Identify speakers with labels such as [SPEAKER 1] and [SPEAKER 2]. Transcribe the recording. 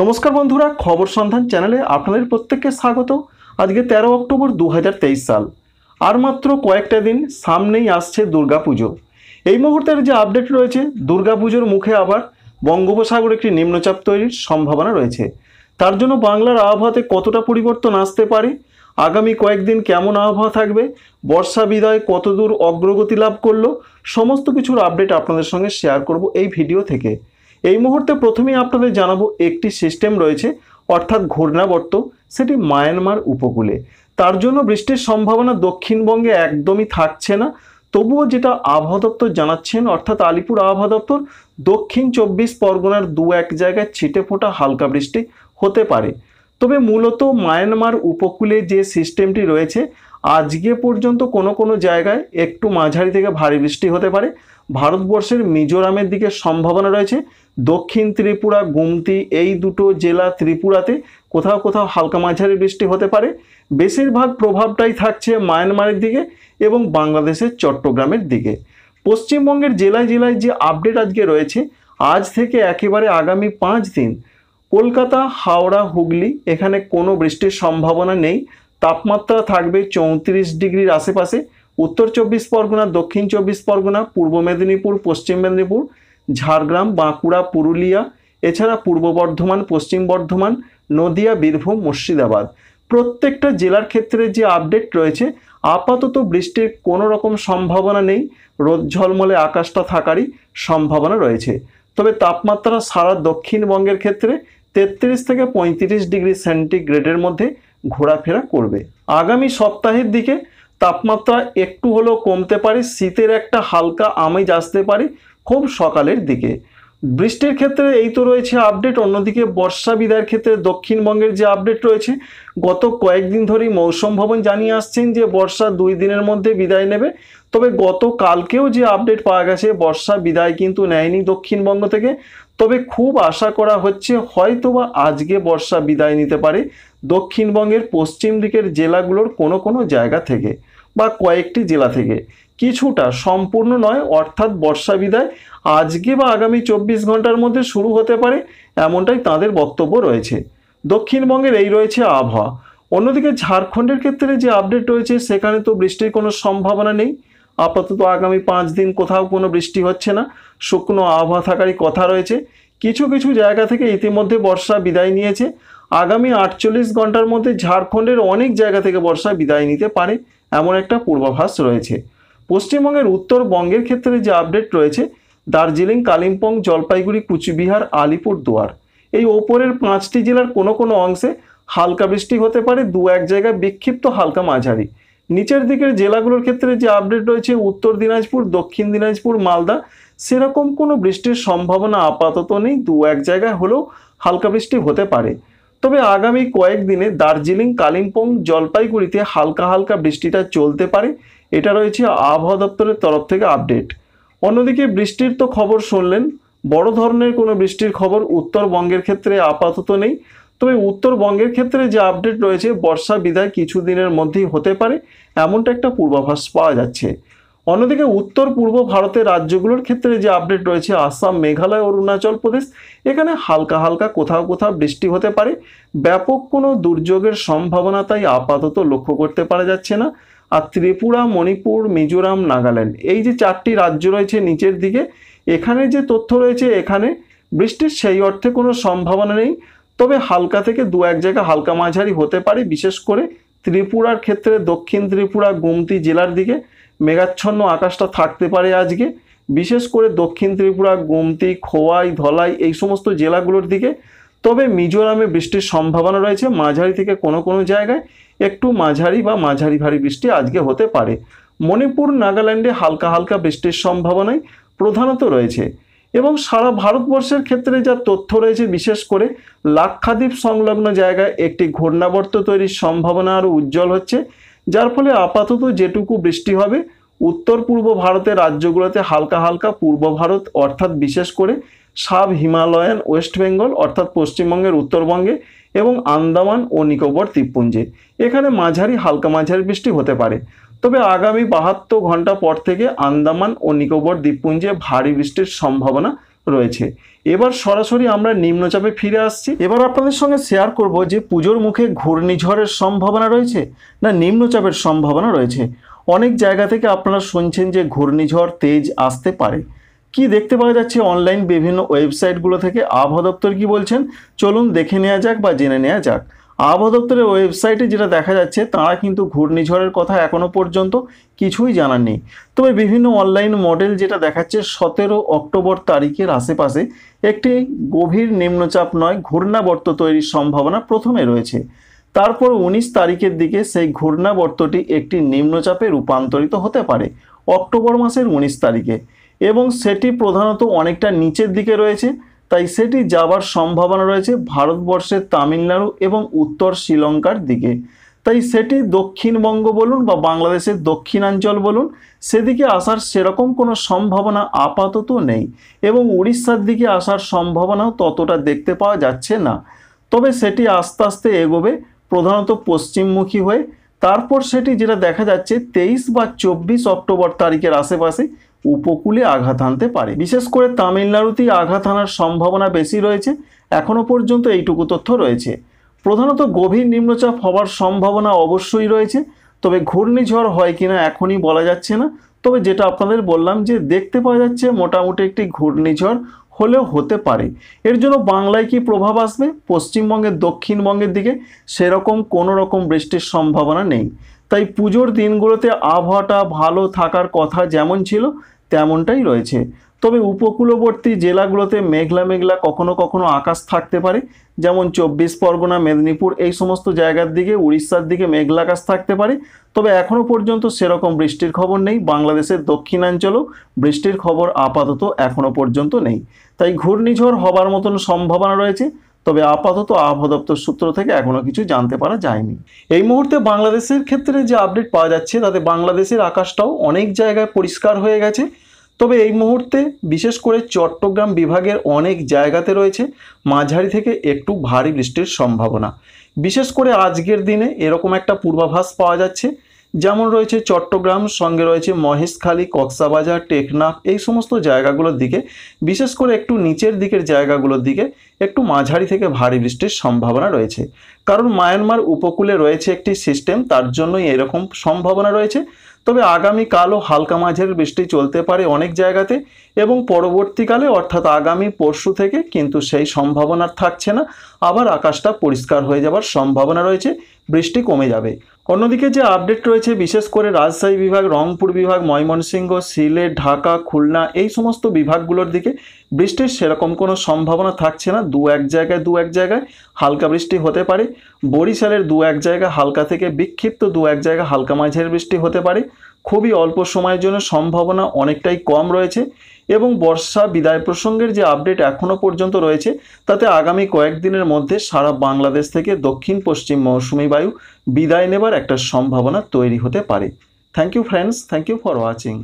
[SPEAKER 1] নমস্কার বন্ধুরা খবর সন্ধান চ্যানেলে আপনাদের প্রত্যেককে স্বাগত আজকে তেরো অক্টোবর দু সাল আর মাত্র কয়েকটা দিন সামনেই আসছে দুর্গাপুজো এই মুহূর্তের যে আপডেট রয়েছে দুর্গাপুজোর মুখে আবার বঙ্গোপসাগর একটি নিম্নচাপ তৈরির সম্ভাবনা রয়েছে তার জন্য বাংলার আবহাওয়াতে কতটা পরিবর্তন আসতে পারে আগামী কয়েকদিন কেমন আবহাওয়া থাকবে বর্ষা বিদায় কতদূর অগ্রগতি লাভ করলো সমস্ত কিছুর আপডেট আপনাদের সঙ্গে শেয়ার করব এই ভিডিও থেকে এই মুহূর্তে প্রথমেই আপনাদের জানাবো একটি সিস্টেম রয়েছে অর্থাৎ ঘূর্ণাবর্ত সেটি মায়ানমার উপকূলে তার জন্য বৃষ্টির সম্ভাবনা দক্ষিণবঙ্গে একদমই থাকছে না তবুও যেটা আবহাওয়া দপ্তর জানাচ্ছেন অর্থাৎ আলিপুর আবহাওয়া দপ্তর দক্ষিণ চব্বিশ পরগনার দু এক জায়গায় ছিটে ফোটা হালকা বৃষ্টি হতে পারে তবে মূলত মায়ানমার উপকূলে যে সিস্টেমটি রয়েছে আজকে পর্যন্ত কোনো কোনো জায়গায় একটু মাঝারি থেকে ভারী বৃষ্টি হতে পারে ভারতবর্ষের মিজোরামের দিকে সম্ভাবনা রয়েছে দক্ষিণ ত্রিপুরা গুমতি এই দুটো জেলা ত্রিপুরাতে কোথাও কোথাও হালকা মাঝারি বৃষ্টি হতে পারে বেশিরভাগ প্রভাবটাই থাকছে মায়ানমারের দিকে এবং বাংলাদেশের চট্টগ্রামের দিকে পশ্চিমবঙ্গের জেলায় জেলায় যে আপডেট আজকে রয়েছে আজ থেকে একেবারে আগামী পাঁচ দিন কলকাতা হাওড়া হুগলি এখানে কোনো বৃষ্টির সম্ভাবনা নেই তাপমাত্রা থাকবে চৌত্রিশ ডিগ্রির আশেপাশে উত্তর চব্বিশ পরগনা দক্ষিণ চব্বিশ পরগনা পূর্ব মেদিনীপুর পশ্চিম মেদিনীপুর ঝাড়গ্রাম বাঁকুড়া পুরুলিয়া এছাড়া পূর্ব বর্ধমান পশ্চিম বর্ধমান নদিয়া বীরভূম মুর্শিদাবাদ প্রত্যেকটা জেলার ক্ষেত্রে যে আপডেট রয়েছে আপাতত বৃষ্টির কোনো রকম সম্ভাবনা নেই রোদ ঝলমলে আকাশটা থাকারই সম্ভাবনা রয়েছে তবে তাপমাত্রা সারা দক্ষিণবঙ্গের ক্ষেত্রে তেত্রিশ থেকে পঁয়ত্রিশ ডিগ্রি সেন্টিগ্রেডের মধ্যে ঘোরাফেরা করবে আগামী সপ্তাহের দিকে তাপমাত্রা একটু হলেও কমতে পারে শীতের একটা হালকা আমেজ আসতে পারে খুব সকালের দিকে বৃষ্টির ক্ষেত্রে এই তো রয়েছে আপডেট অন্যদিকে বর্ষা বিদায়ের ক্ষেত্রে দক্ষিণবঙ্গের যে আপডেট রয়েছে গত কয়েকদিন ধরেই মৌসুম ভবন জানিয়ে আসছেন যে বর্ষা দুই দিনের মধ্যে বিদায় নেবে তবে গত কালকেও যে আপডেট পাওয়া গেছে বর্ষা বিদায় কিন্তু নেয়নি দক্ষিণবঙ্গ থেকে তবে খুব আশা করা হচ্ছে হয়তোবা আজকে বর্ষা বিদায় নিতে পারে দক্ষিণবঙ্গের পশ্চিম দিকের জেলাগুলোর কোনো কোনো জায়গা থেকে বা কয়েকটি জেলা থেকে কিছুটা সম্পূর্ণ নয় অর্থাৎ বর্ষা বিদায় আজকে বা আগামী চব্বিশ ঘন্টার মধ্যে শুরু হতে পারে এমনটাই তাদের বক্তব্য রয়েছে দক্ষিণবঙ্গের এই রয়েছে আবহাওয়া অন্যদিকে ঝাড়খণ্ডের ক্ষেত্রে যে আপডেট রয়েছে সেখানে তো বৃষ্টির কোনো সম্ভাবনা নেই আপাতত আগামী পাঁচ দিন কোথাও কোনো বৃষ্টি হচ্ছে না শুকনো আবহাওয়া থাকারই কথা রয়েছে কিছু কিছু জায়গা থেকে ইতিমধ্যে বর্ষা বিদায় নিয়েছে আগামী আটচল্লিশ ঘন্টার মধ্যে ঝাড়খণ্ডের অনেক জায়গা থেকে বর্ষা বিদায় নিতে পারে এমন একটা পূর্বাভাস রয়েছে পশ্চিমবঙ্গের উত্তরবঙ্গের ক্ষেত্রে যে আপডেট রয়েছে দার্জিলিং কালিম্পং জলপাইগুড়ি কুচবিহার আলিপুর দুয়ার এই ওপরের পাঁচটি জেলার কোনো কোনো অংশে হালকা বৃষ্টি হতে পারে দু এক জায়গায় বিক্ষিপ্ত হালকা মাঝারি নিচের দিকের জেলাগুলোর ক্ষেত্রে যে আপডেট রয়েছে উত্তর দিনাজপুর দক্ষিণ দিনাজপুর মালদা সেরকম কোনো বৃষ্টির সম্ভাবনা আপাতত নেই দু এক জায়গায় হলেও হালকা বৃষ্টি হতে পারে তবে আগামী কয়েকদিনে দার্জিলিং কালিম্পং জলপাইগুড়িতে হালকা হালকা বৃষ্টিটা চলতে পারে এটা রয়েছে আবহাওয়া দপ্তরের তরফ থেকে আপডেট অন্যদিকে বৃষ্টির তো খবর শুনলেন বড় ধরনের কোনো বৃষ্টির খবর উত্তরবঙ্গের ক্ষেত্রে আপাতত নেই তবে উত্তরবঙ্গের ক্ষেত্রে যে আপডেট রয়েছে বর্ষা বিদায় কিছুদিনের মধ্যেই হতে পারে এমনটা একটা পূর্বাভাস পাওয়া যাচ্ছে অন্যদিকে উত্তর পূর্ব ভারতের রাজ্যগুলোর ক্ষেত্রে যে আপডেট রয়েছে আসাম মেঘালয় অরুণাচল প্রদেশ এখানে হালকা হালকা কোথাও কোথাও বৃষ্টি হতে পারে ব্যাপক কোনো দুর্যোগের সম্ভাবনা তাই আপাতত লক্ষ্য করতে পারা যাচ্ছে না আর ত্রিপুরা মণিপুর মিজোরাম নাগাল্যান্ড এই যে চারটি রাজ্য রয়েছে নিচের দিকে এখানে যে তথ্য রয়েছে এখানে বৃষ্টির সেই অর্থে কোনো সম্ভাবনা নেই তবে হালকা থেকে দু এক জায়গা হালকা মাঝারি হতে পারে বিশেষ করে ত্রিপুরার ক্ষেত্রে দক্ষিণ ত্রিপুরা গুমতি জেলার দিকে মেঘাচ্ছন্ন আকাশটা থাকতে পারে আজকে বিশেষ করে দক্ষিণ ত্রিপুরা গোমতি খোয়াই ধলাই এই সমস্ত জেলাগুলোর দিকে তবে মিজোরামে বৃষ্টির সম্ভাবনা রয়েছে মাঝারি থেকে কোনো কোনো জায়গায় একটু মাঝারি বা মাঝারি ভারী বৃষ্টি আজকে হতে পারে মণিপুর নাগাল্যান্ডে হালকা হালকা বৃষ্টির সম্ভাবনাই প্রধানত রয়েছে এবং সারা ভারতবর্ষের ক্ষেত্রে যা তথ্য রয়েছে বিশেষ করে লাক্ষাদ্বীপ সংলগ্ন জায়গায় একটি ঘূর্ণাবর্ত তৈরির সম্ভাবনা আরও উজ্জ্বল হচ্ছে যার ফলে আপাতত যেটুকু বৃষ্টি হবে উত্তর পূর্ব ভারতের রাজ্যগুলোতে হালকা হালকা পূর্ব ভারত অর্থাৎ বিশেষ করে সাব হিমালয়ান ওয়েস্ট বেঙ্গল অর্থাৎ পশ্চিমবঙ্গের উত্তরবঙ্গে এবং আন্দামান ও নিকোবর দ্বীপপুঞ্জে এখানে মাঝারি হালকা মাঝারি বৃষ্টি হতে পারে তবে আগামী বাহাত্তর ঘন্টা পর থেকে আন্দামান ও নিকোবর দ্বীপপুঞ্জে ভারী বৃষ্টির সম্ভাবনা রয়েছে এবার সরাসরি আমরা নিম্নচাপে ফিরে আসছি এবার আপনাদের সঙ্গে শেয়ার করব যে পুজোর মুখে ঘূর্ণিঝড়ের সম্ভাবনা রয়েছে না নিম্নচাপের সম্ভাবনা রয়েছে অনেক জায়গা থেকে আপনারা শুনছেন যে ঘূর্ণিঝড় তেজ আসতে পারে কি দেখতে পাওয়া যাচ্ছে অনলাইন বিভিন্ন ওয়েবসাইটগুলো থেকে আবহাওয়া দপ্তর কী বলছেন চলুন দেখে নেওয়া যাক বা জেনে নেওয়া যাক আবহাওয়া দপ্তরের ওয়েবসাইটে যেটা দেখা যাচ্ছে তারা কিন্তু ঘূর্ণিঝড়ের কথা এখনও পর্যন্ত কিছুই জানাননি তবে বিভিন্ন অনলাইন মডেল যেটা দেখাচ্ছে সতেরো অক্টোবর তারিখের আশেপাশে একটি গভীর নিম্নচাপ নয় ঘূর্ণাবর্ত তৈরির সম্ভাবনা প্রথমে রয়েছে তারপর ১৯ তারিখের দিকে সেই ঘূর্ণাবর্তটি একটি নিম্নচাপে রূপান্তরিত হতে পারে অক্টোবর মাসের ১৯ তারিখে এবং সেটি প্রধানত অনেকটা নিচের দিকে রয়েছে তাই সেটি যাবার সম্ভাবনা রয়েছে ভারতবর্ষের তামিলনাড়ু এবং উত্তর শ্রীলঙ্কার দিকে তাই সেটি দক্ষিণবঙ্গ বলুন বা বাংলাদেশের দক্ষিণাঞ্চল বলুন সেদিকে আসার সেরকম কোনো সম্ভাবনা আপাতত নেই এবং উড়িষ্যার দিকে আসার সম্ভাবনাও ততটা দেখতে পাওয়া যাচ্ছে না তবে সেটি আস্তে আস্তে এগোবে প্রধানত পশ্চিমমুখী হয়ে তারপর সেটি যেটা দেখা যাচ্ছে তেইশ বা চব্বিশ অক্টোবর তারিখের আশেপাশে উপকূলে আঘাত হানতে পারে বিশেষ করে তামিলনাড়ুতেই আঘাত হানার সম্ভাবনা বেশি রয়েছে এখনও পর্যন্ত এইটুকু তথ্য রয়েছে প্রধানত গভীর নিম্নচাপ হওয়ার সম্ভাবনা অবশ্যই রয়েছে তবে ঘূর্ণিঝড় হয় কিনা এখনই বলা যাচ্ছে না তবে যেটা আপনাদের বললাম যে দেখতে পাওয়া যাচ্ছে মোটামুটি একটি ঘূর্ণিঝড় হলেও হতে পারে এর জন্য বাংলায় কি প্রভাব আসবে পশ্চিমবঙ্গের দক্ষিণবঙ্গের দিকে সেরকম কোনো রকম বৃষ্টির সম্ভাবনা নেই তাই পুজোর দিনগুলোতে আবহাওয়াটা ভালো থাকার কথা যেমন ছিল তেমনটাই রয়েছে তবে উপকূলবর্তী জেলাগুলোতে মেঘলা মেঘলা কখনো কখনো আকাশ থাকতে পারে যেমন চব্বিশ পরগনা মেদিনীপুর এই সমস্ত জায়গার দিকে উড়িষ্যার দিকে মেঘলা আকাশ থাকতে পারে তবে এখনও পর্যন্ত সেরকম বৃষ্টির খবর নেই বাংলাদেশের দক্ষিণাঞ্চলেও বৃষ্টির খবর আপাতত এখনও পর্যন্ত নেই তাই ঘূর্ণিঝড় হবার মতন সম্ভাবনা রয়েছে তবে আপাতত আবহাওয়া দপ্তর সূত্র থেকে এখনও কিছু জানতে পারা যায়নি এই মুহূর্তে বাংলাদেশের ক্ষেত্রে যে আপডেট পাওয়া যাচ্ছে তাতে বাংলাদেশের আকাশটাও অনেক জায়গায় পরিষ্কার হয়ে গেছে তবে এই মুহূর্তে বিশেষ করে চট্টগ্রাম বিভাগের অনেক জায়গাতে রয়েছে মাঝারি থেকে একটু ভারী বৃষ্টির সম্ভাবনা বিশেষ করে আজকের দিনে এরকম একটা পূর্বাভাস পাওয়া যাচ্ছে যেমন রয়েছে চট্টগ্রাম সঙ্গে রয়েছে মহেশখালী কক্সাবাজার টেকনাফ এই সমস্ত জায়গাগুলোর দিকে বিশেষ করে একটু নিচের দিকের জায়গাগুলোর দিকে একটু মাঝারি থেকে ভারী বৃষ্টির সম্ভাবনা রয়েছে কারণ মায়ানমার উপকূলে রয়েছে একটি সিস্টেম তার জন্যই এরকম সম্ভাবনা রয়েছে তবে আগামীকালও হালকা মাঝের বৃষ্টি চলতে পারে অনেক জায়গাতে এবং পরবর্তীকালে অর্থাৎ আগামী পরশু থেকে কিন্তু সেই সম্ভাবনা থাকছে না আবার আকাশটা পরিষ্কার হয়ে যাওয়ার সম্ভাবনা রয়েছে বৃষ্টি কমে যাবে অন্যদিকে যে আপডেট রয়েছে বিশেষ করে রাজশাহী বিভাগ রংপুর বিভাগ ময়মনসিংহ সিলেট ঢাকা খুলনা এই সমস্ত বিভাগগুলোর দিকে বৃষ্টির সেরকম কোনো সম্ভাবনা থাকছে না দু এক জায়গায় দু এক জায়গায় হালকা বৃষ্টি হতে পারে বরিশালের দু এক জায়গা হালকা থেকে বিক্ষিপ্ত দু এক জায়গা হালকা মাঝের বৃষ্টি হতে পারে খুবই অল্প সময়ের জন্য সম্ভাবনা অনেকটাই কম রয়েছে এবং বর্ষা বিদায় প্রসঙ্গের যে আপডেট এখনও পর্যন্ত রয়েছে তাতে আগামী কয়েকদিনের মধ্যে সারা বাংলাদেশ থেকে দক্ষিণ পশ্চিম মৌসুমি বায়ু বিদায় নেবার একটা সম্ভাবনা তৈরি হতে পারে thank you friends thank you for watching